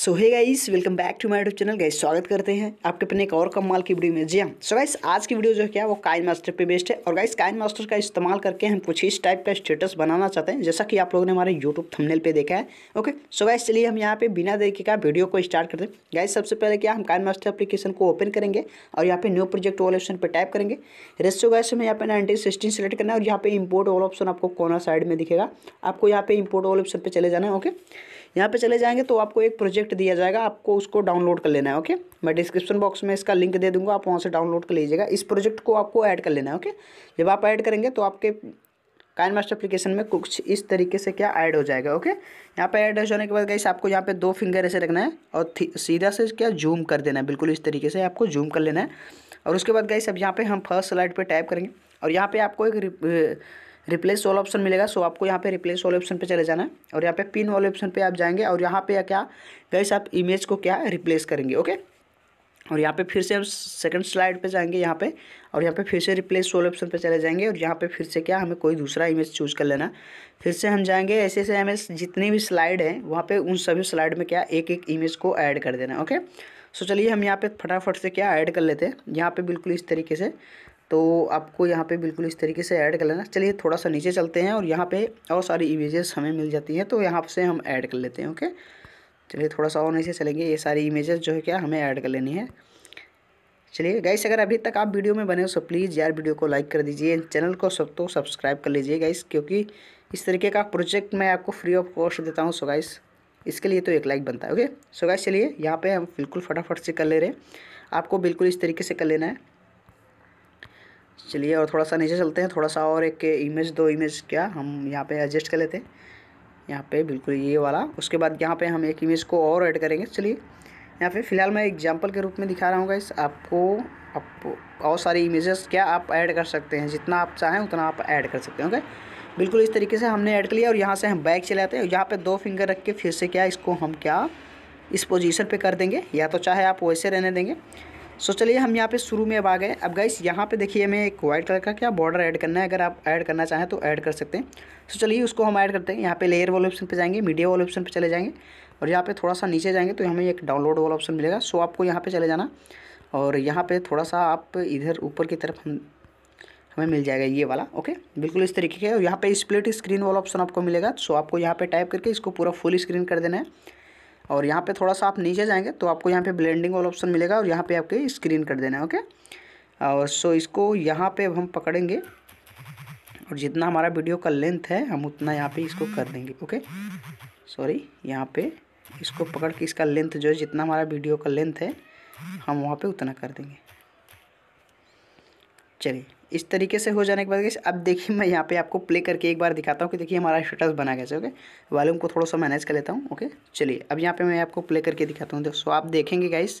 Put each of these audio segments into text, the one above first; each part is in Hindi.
सो है guys welcome back to my YouTube channel guys स्वागत करते हैं आपके अपने एक और कमाल की वीडियो में जी हाँ सो गाइस आज की वीडियो जो है क्या वो काइन मास्टर पे बेस्ड है और गाइस काइन मास्टर का इस्तेमाल करके हम कुछ इस टाइप का स्टेटस बनाना चाहते हैं जैसा कि आप लोगों ने हमारे यूट्यूब थमनेल पर देखा है ओके सो गाइस चलिए हम यहाँ पे बिना देखे का वीडियो को स्टार्ट करते हैं गाइस सबसे पहले क्या हम काइन मास्टर अपलीकेशन को ओपन करेंगे और यहाँ पे न्यू प्रोजेक्ट वाले ऑप्शन पर टाइप करेंगे रेस्ट गाइस हमें यहाँ पे नाइनटीन सिक्सटीन सेलेक्ट करना है और यहाँ पे इम्पोर्ट वाल ऑप्शन आपको कोना साइड में दिखेगा आपको यहाँ पे इम्पोर्ट वाले ऑप्शन पर चले जाना है ओके यहाँ पे चले जाएंगे तो आपको एक प्रोजेक्ट प्रोजेक्ट दिया जाएगा आपको उसको डाउनलोड कर लेना है ओके मैं डिस्क्रिप्शन बॉक्स में इसका लिंक दे दूंगा आप वहाँ से डाउनलोड कर लीजिएगा इस प्रोजेक्ट को आपको ऐड कर लेना है ओके जब आप ऐड करेंगे तो आपके काइन मास्टर एप्लीकेशन में कुछ इस तरीके से क्या ऐड हो जाएगा ओके यहाँ पे ऐड हो जाने के बाद गाइस आपको यहाँ पे दो फिंगर ऐसे रखना है और सीधा से क्या जूम कर देना है बिल्कुल इस तरीके से आपको जूम कर लेना है और उसके बाद गाइस अब यहाँ पे हम फर्स्ट स्लाइड पे टाइप करेंगे और यहाँ पे आपको एक रिप्लेस वाला ऑप्शन मिलेगा सो आपको यहाँ पे रिप्लेस वाले ऑप्शन पे चले जाना है और यहाँ पे पिन वाले ऑप्शन पे आप जाएंगे और यहाँ पे क्या गैस आप इमेज को क्या रिप्लेस करेंगे ओके और यहाँ पे फिर से हम सेकंड स्लाइड पे जाएंगे यहाँ पे और यहाँ पे फिर से रिप्लेस सोल ऑप्शन पे चले जाएंगे और यहाँ पे फिर से क्या हमें कोई दूसरा इमेज चूज़ कर लेना फिर से हम जाएंगे ऐसे ऐसे हमें जितनी भी स्लाइड है वहाँ पे उन सभी स्लाइड में क्या एक एक इमेज को ऐड कर देना ओके सो चलिए हम यहाँ पे फटाफट से क्या ऐड कर लेते हैं यहाँ पर बिल्कुल इस तरीके से तो आपको यहाँ पे बिल्कुल इस तरीके से ऐड कर लेना चलिए थोड़ा सा नीचे चलते हैं और यहाँ पे और सारी इमेजेस हमें मिल जाती हैं तो यहाँ से हम ऐड कर लेते हैं ओके चलिए थोड़ा सा और नीचे चलेंगे ये सारी इमेजेस जो है क्या हमें ऐड कर लेनी है चलिए गाइस अगर अभी तक आप वीडियो में बने हो तो प्लीज़ यार वीडियो को लाइक कर दीजिए चैनल को सब तो सब्सक्राइब कर लीजिए गाइस क्योंकि इस तरीके का प्रोजेक्ट मैं आपको फ्री ऑफ कॉस्ट देता हूँ सो गाइस इसके लिए तो एक लाइक बनता है ओके सो गाइस चलिए यहाँ पे हम बिल्कुल फटाफट से कर ले रहे हैं आपको बिल्कुल इस तरीके से कर लेना है चलिए और थोड़ा सा नीचे चलते हैं थोड़ा सा और एक इमेज दो इमेज क्या हम यहाँ पे एडजस्ट कर लेते हैं यहाँ पे बिल्कुल ये वाला उसके बाद यहाँ पे हम एक इमेज को और ऐड करेंगे चलिए यहाँ पे फ़िलहाल मैं एग्जांपल के रूप में दिखा रहा हूँ इस आपको आप और सारी इमेजेस क्या आप ऐड कर सकते हैं जितना आप चाहें उतना आप ऐड कर सकते हैं ओके बिल्कुल इस तरीके से हमने ऐड कर लिया और यहाँ से हम बैक चले आते हैं यहाँ पर दो फिंगर रख के फिर से क्या इसको हम क्या इस पोजिशन पर कर देंगे या तो चाहे आप वैसे रहने देंगे सो चलिए हम यहाँ पे शुरू में अब आ गए अब गाइस यहाँ पे देखिए हमें एक वाइट कलर का क्या बॉर्डर ऐड करना है अगर आप ऐड करना चाहें तो ऐड कर सकते हैं सो चलिए उसको हम ऐड करते हैं यहाँ पे लेयर वाले ऑप्शन पे जाएंगे मीडिया वाले ऑप्शन पे चले जाएंगे और यहाँ पे थोड़ा सा नीचे जाएंगे तो हमें एक डाउनलोड वाला ऑप्शन मिलेगा सो आपको यहाँ पर चले जाना और यहाँ पर थोड़ा सा आप इधर ऊपर की तरफ हम हमें मिल जाएगा ये वाला ओके बिल्कुल इस तरीके का और यहाँ पर स्प्लिट स्क्रीन वाला ऑप्शन आपको मिलेगा सो आपको यहाँ पर टाइप करके इसको पूरा फुल स्क्रीन कर देना है और यहाँ पे थोड़ा सा आप नीचे जाएंगे तो आपको यहाँ पे ब्लेंडिंग वाला ऑप्शन मिलेगा और यहाँ पे आपके स्क्रीन कर देना है ओके और सो इसको यहाँ पे हम पकड़ेंगे और जितना हमारा वीडियो का लेंथ है हम उतना यहाँ पे इसको कर देंगे ओके सॉरी यहाँ पे इसको पकड़ के इसका लेंथ जो है जितना हमारा वीडियो का लेंथ है हम वहाँ पर उतना कर देंगे चलिए इस तरीके से हो जाने के बाद गैस अब देखिए मैं यहाँ पे आपको प्ले करके एक बार दिखाता हूँ कि देखिए हमारा स्टेटस बना गया ओके वॉल्यूम को थोड़ा सा मैनेज कर लेता हूँ ओके चलिए अब यहाँ पे मैं आपको प्ले करके दिखाता हूँ दोस्तों आप देखेंगे गाइस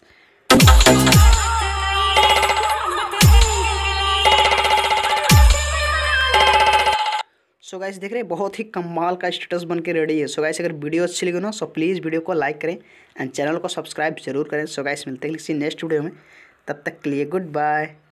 सो so गाइस देख रहे हैं बहुत ही कमाल का स्टेटस बन के रेडी है सो so गाइस अगर वीडियो अच्छी लगी ना सो प्लीज़ वीडियो को लाइक करें एंड चैनल को सब्सक्राइब जरूर करें सो so गाइस मिलते हैं किसी नेक्स्ट वीडियो में तब तक के लिए गुड बाय